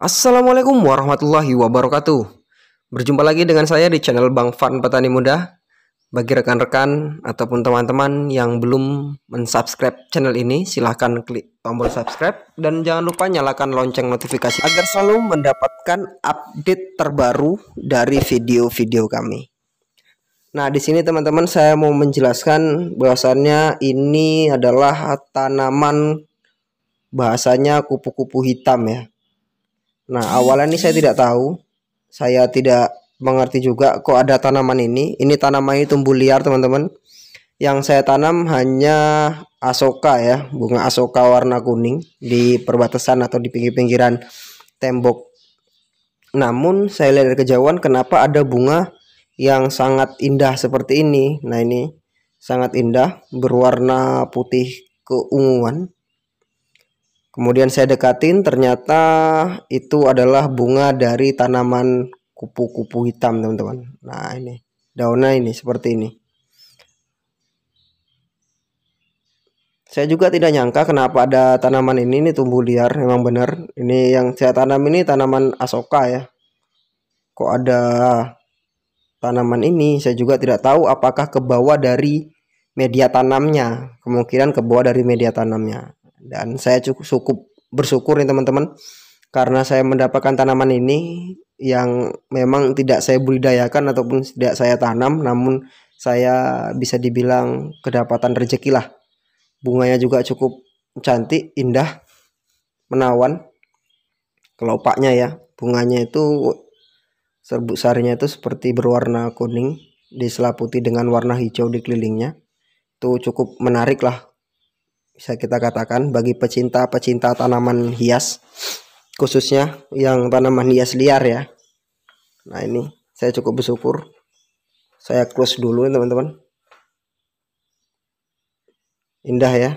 Assalamualaikum warahmatullahi wabarakatuh. Berjumpa lagi dengan saya di channel Bang Fan Petani Muda. Bagi rekan-rekan ataupun teman-teman yang belum mensubscribe channel ini, silahkan klik tombol subscribe dan jangan lupa nyalakan lonceng notifikasi agar selalu mendapatkan update terbaru dari video-video kami. Nah, di sini teman-teman saya mau menjelaskan bahwasannya ini adalah tanaman bahasanya kupu-kupu hitam ya Nah, awalnya ini saya tidak tahu. Saya tidak mengerti juga kok ada tanaman ini. Ini tanamannya tumbuh liar, teman-teman. Yang saya tanam hanya asoka ya, bunga asoka warna kuning di perbatasan atau di pinggir-pinggiran tembok. Namun saya lihat dari kejauhan kenapa ada bunga yang sangat indah seperti ini. Nah, ini sangat indah, berwarna putih keunguan Kemudian saya dekatin ternyata itu adalah bunga dari tanaman kupu-kupu hitam teman-teman. Nah ini daunnya ini seperti ini. Saya juga tidak nyangka kenapa ada tanaman ini ini tumbuh liar, memang benar. Ini yang saya tanam ini tanaman asoka ya. Kok ada tanaman ini? Saya juga tidak tahu apakah ke bawah dari media tanamnya. Kemungkinan ke bawah dari media tanamnya dan saya cukup cukup bersyukur nih teman-teman karena saya mendapatkan tanaman ini yang memang tidak saya budidayakan ataupun tidak saya tanam namun saya bisa dibilang kedapatan rezeki lah bunganya juga cukup cantik indah menawan kelopaknya ya bunganya itu serbuk sarinya itu seperti berwarna kuning diselaputi dengan warna hijau di kelilingnya itu cukup menarik lah bisa kita katakan bagi pecinta-pecinta tanaman hias khususnya yang tanaman hias liar ya nah ini saya cukup bersyukur saya close dulu teman-teman indah ya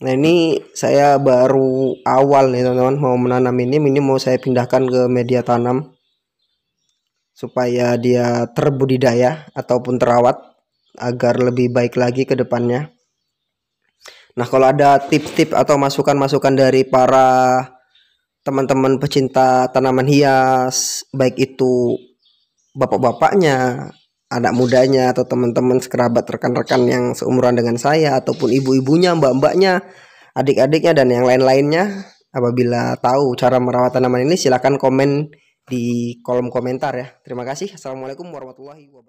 nah ini saya baru awal nih teman-teman mau menanam ini ini mau saya pindahkan ke media tanam supaya dia terbudidaya ataupun terawat agar lebih baik lagi ke depannya. Nah, kalau ada tips-tips atau masukan-masukan dari para teman-teman pecinta tanaman hias, baik itu bapak-bapaknya, anak mudanya atau teman-teman sekerabat rekan-rekan yang seumuran dengan saya ataupun ibu-ibunya, mbak-mbaknya, adik-adiknya dan yang lain-lainnya apabila tahu cara merawat tanaman ini silahkan komen di kolom komentar ya. Terima kasih. Assalamualaikum warahmatullahi wabarakatuh.